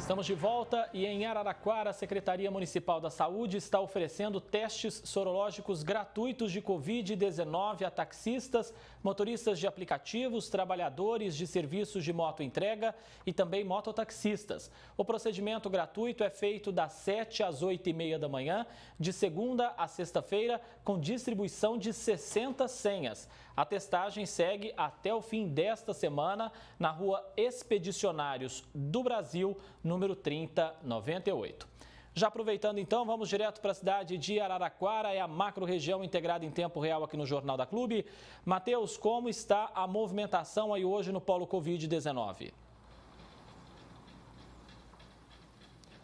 Estamos de volta e em Araraquara, a Secretaria Municipal da Saúde está oferecendo testes sorológicos gratuitos de Covid-19 a taxistas, motoristas de aplicativos, trabalhadores de serviços de moto entrega e também mototaxistas. O procedimento gratuito é feito das 7 às 8 e meia da manhã, de segunda a sexta-feira, com distribuição de 60 senhas. A testagem segue até o fim desta semana na rua Expedicionários do Brasil, no número 3098. Já aproveitando então, vamos direto para a cidade de Araraquara, é a macro região integrada em tempo real aqui no Jornal da Clube. Matheus, como está a movimentação aí hoje no polo Covid-19?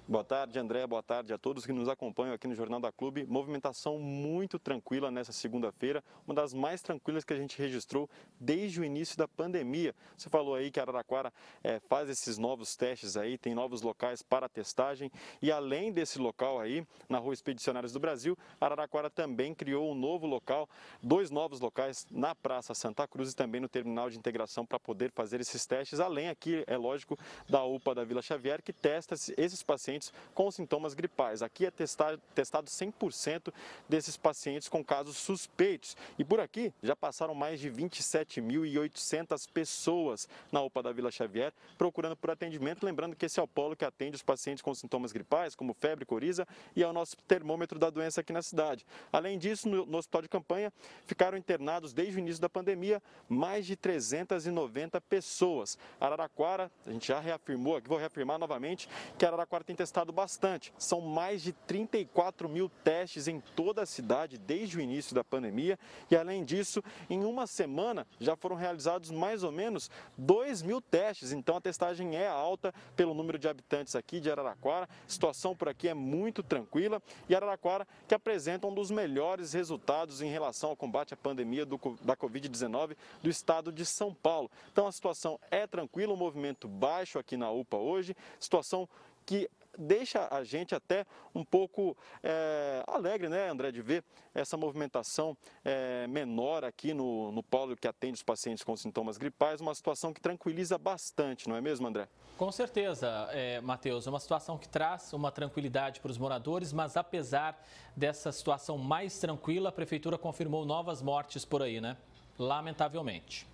Boa tarde, André. Boa tarde a todos que nos acompanham aqui no Jornal da Clube. Movimentação muito tranquila nessa segunda-feira, uma das mais tranquilas que a gente registrou desde o início da pandemia. Você falou aí que Araraquara é, faz esses novos testes aí, tem novos locais para testagem. E além desse local aí, na Rua Expedicionários do Brasil, Araraquara também criou um novo local, dois novos locais na Praça Santa Cruz e também no Terminal de Integração para poder fazer esses testes. Além aqui, é lógico, da UPA da Vila Xavier, que testa esses pacientes com sintomas gripais. Aqui é testado, 100% desses pacientes com casos suspeitos. E por aqui já passaram mais de 27.800 pessoas na UPA da Vila Xavier procurando por atendimento. Lembrando que esse é o polo que atende os pacientes com sintomas gripais, como febre, coriza, e é o nosso termômetro da doença aqui na cidade. Além disso, no, hospital de campanha ficaram internados desde o início da pandemia mais de 390 pessoas. Araraquara, a gente já reafirmou aqui, vou reafirmar novamente, que Araraquara tem testado bastante. São mais de 34 mil testes em toda a cidade desde o início da pandemia. E além disso, em uma semana já foram realizados mais ou menos 2 mil testes. Então a testagem é alta pelo número de habitantes aqui de Araraquara. A situação por aqui é muito tranquila e Araraquara que apresenta um dos melhores resultados em relação ao combate à pandemia do, da Covid-19 do estado de São Paulo. Então a situação é tranquila, o um movimento baixo aqui na UPA hoje, situação que deixa a gente até um pouco é, alegre, né, André, de ver essa movimentação é, menor aqui no, no polo que atende os pacientes com sintomas gripais, uma situação que tranquiliza bastante, não é mesmo, André? Com certeza, é, eh, Matheus, é uma situação que traz uma tranquilidade para os moradores, mas apesar dessa situação mais tranquila, a prefeitura confirmou novas mortes por aí, né? Lamentavelmente.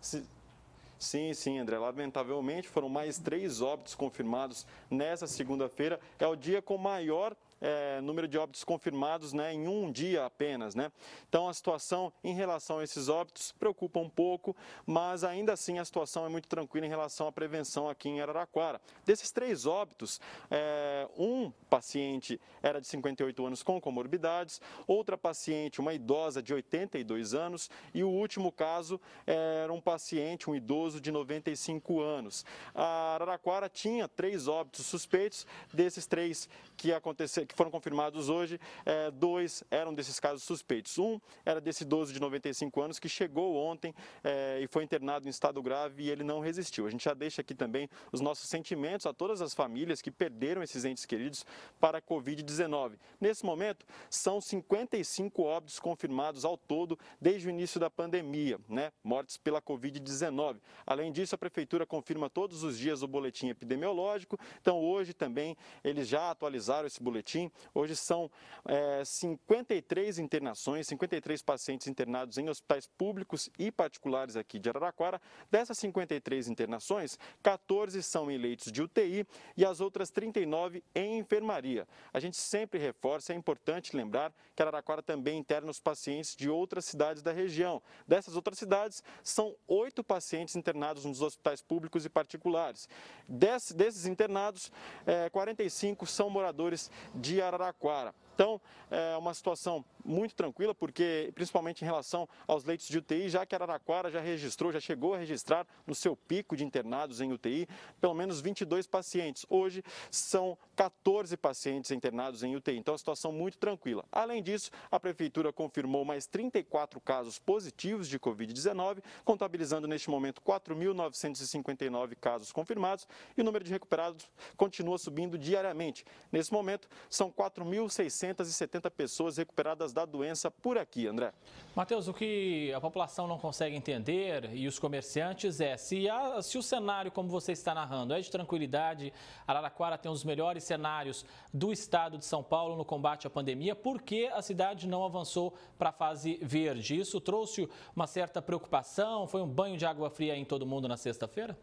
Se Sim, sim, André. Lamentavelmente foram mais três óbitos confirmados nessa segunda-feira. É o dia com maior é, número de óbitos confirmados né, em um dia apenas. Né? Então, a situação em relação a esses óbitos preocupa um pouco, mas ainda assim a situação é muito tranquila em relação à prevenção aqui em Araraquara. Desses três óbitos, é, um paciente era de 58 anos com comorbidades, outra paciente, uma idosa de 82 anos, e o último caso era um paciente, um idoso de 95 anos. A Araraquara tinha três óbitos suspeitos, desses três que aconteceram que foram confirmados hoje, é, dois eram desses casos suspeitos. Um era desse idoso de 95 anos que chegou ontem é, e foi internado em estado grave e ele não resistiu. A gente já deixa aqui também os nossos sentimentos a todas as famílias que perderam esses entes queridos para a Covid-19. Nesse momento, são 55 óbitos confirmados ao todo desde o início da pandemia, né? mortes pela Covid-19. Além disso, a Prefeitura confirma todos os dias o boletim epidemiológico, então hoje também eles já atualizaram esse boletim Hoje são é, eh, 53 internações, 53 pacientes internados em hospitais públicos e particulares aqui de Araraquara. Dessas 53 internações, 14 são em leitos de UTI e as outras 39 em enfermaria. A gente sempre reforça, é importante lembrar que Araraquara também interna os pacientes de outras cidades da região. Dessas outras cidades, são oito pacientes internados nos hospitais públicos e particulares. Des, desses internados, é, eh, 45 são moradores de de Araraquara. Então, é uma situação muito tranquila, porque principalmente em relação aos leitos de UTI, já que Araraquara já registrou, já chegou a registrar no seu pico de internados em UTI, pelo menos 22 pacientes. Hoje são 14 pacientes internados em UTI, então é a situação muito tranquila. Além disso, a prefeitura confirmou mais 34 casos positivos de COVID-19, contabilizando neste momento 4.959 casos confirmados e o número de recuperados continua subindo diariamente. Nesse momento, são 4.600 470 pessoas recuperadas da doença por aqui, André. Matheus, o que a população não consegue entender e os comerciantes é se, se o cenário, como você está narrando, é de tranquilidade, Araraquara tem um dos melhores cenários do estado de São Paulo no combate à pandemia, por que a cidade não avançou para a fase verde? Isso trouxe uma certa preocupação? Foi um banho de água fria em todo mundo na sexta-feira?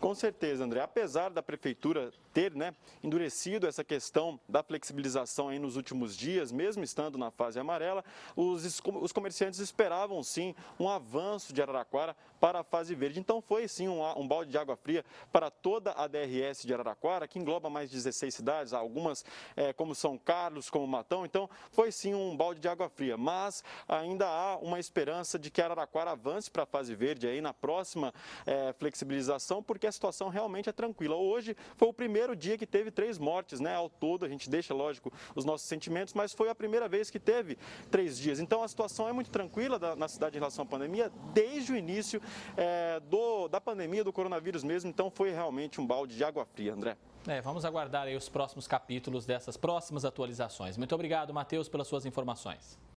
Com certeza, André. Apesar da prefeitura ter né, endurecido essa questão da flexibilização aí nos últimos dias, mesmo estando na fase amarela, os, os comerciantes esperavam sim um avanço de Araraquara para a fase verde. Então foi sim um, um balde de água fria para toda a DRS de Araraquara, que engloba mais 16 cidades, algumas é, como São Carlos, como Matão. Então foi sim um balde de água fria, mas ainda há uma esperança de que Araraquara avance para a fase verde aí na próxima é, flexibilização, porque a situação realmente é tranquila. Hoje foi o primeiro primeiro dia que teve três mortes, né? Ao todo, a gente deixa, lógico, os nossos sentimentos, mas foi a primeira vez que teve três dias. Então a situação é muito tranquila na cidade em relação à pandemia desde o início é, do, da pandemia do coronavírus mesmo. Então foi realmente um balde de água fria, André. É, vamos aguardar os próximos capítulos dessas próximas atualizações. Muito obrigado, Matheus, pelas suas informações.